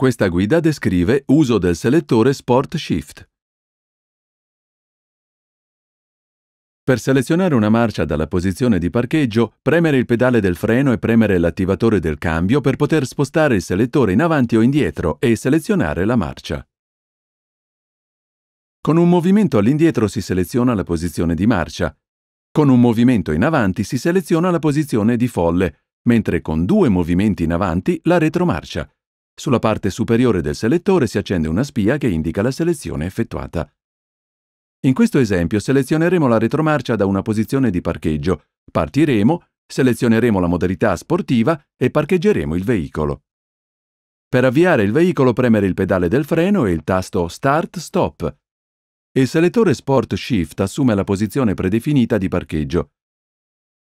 Questa guida descrive uso del selettore Sport Shift. Per selezionare una marcia dalla posizione di parcheggio, premere il pedale del freno e premere l'attivatore del cambio per poter spostare il selettore in avanti o indietro e selezionare la marcia. Con un movimento all'indietro si seleziona la posizione di marcia. Con un movimento in avanti si seleziona la posizione di folle, mentre con due movimenti in avanti la retromarcia. Sulla parte superiore del selettore si accende una spia che indica la selezione effettuata. In questo esempio selezioneremo la retromarcia da una posizione di parcheggio, partiremo, selezioneremo la modalità sportiva e parcheggeremo il veicolo. Per avviare il veicolo premere il pedale del freno e il tasto Start-Stop. Il selettore Sport Shift assume la posizione predefinita di parcheggio.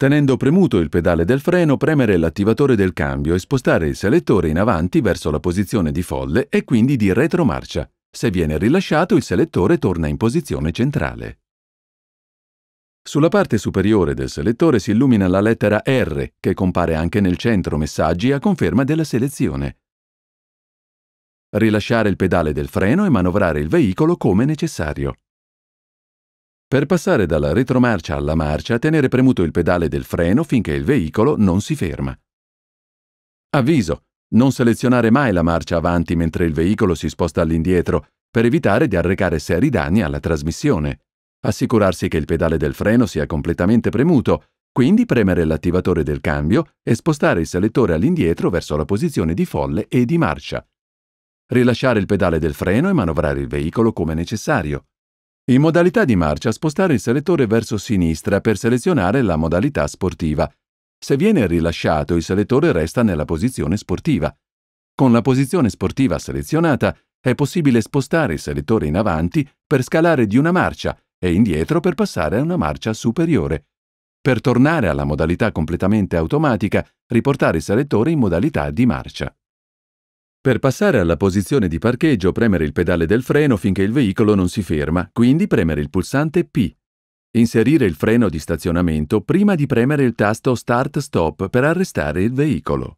Tenendo premuto il pedale del freno, premere l'attivatore del cambio e spostare il selettore in avanti verso la posizione di folle e quindi di retromarcia. Se viene rilasciato, il selettore torna in posizione centrale. Sulla parte superiore del selettore si illumina la lettera R, che compare anche nel centro messaggi a conferma della selezione. Rilasciare il pedale del freno e manovrare il veicolo come necessario. Per passare dalla retromarcia alla marcia, tenere premuto il pedale del freno finché il veicolo non si ferma. Avviso! Non selezionare mai la marcia avanti mentre il veicolo si sposta all'indietro, per evitare di arrecare seri danni alla trasmissione. Assicurarsi che il pedale del freno sia completamente premuto, quindi premere l'attivatore del cambio e spostare il selettore all'indietro verso la posizione di folle e di marcia. Rilasciare il pedale del freno e manovrare il veicolo come necessario. In modalità di marcia spostare il selettore verso sinistra per selezionare la modalità sportiva. Se viene rilasciato il selettore resta nella posizione sportiva. Con la posizione sportiva selezionata è possibile spostare il selettore in avanti per scalare di una marcia e indietro per passare a una marcia superiore. Per tornare alla modalità completamente automatica, riportare il selettore in modalità di marcia. Per passare alla posizione di parcheggio premere il pedale del freno finché il veicolo non si ferma, quindi premere il pulsante P. Inserire il freno di stazionamento prima di premere il tasto Start Stop per arrestare il veicolo.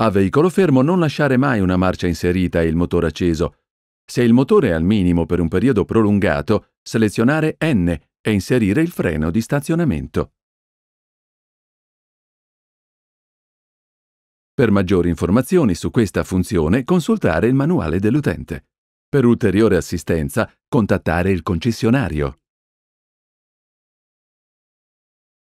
A veicolo fermo non lasciare mai una marcia inserita e il motore acceso. Se il motore è al minimo per un periodo prolungato, selezionare N e inserire il freno di stazionamento. Per maggiori informazioni su questa funzione consultare il manuale dell'utente. Per ulteriore assistenza contattare il concessionario.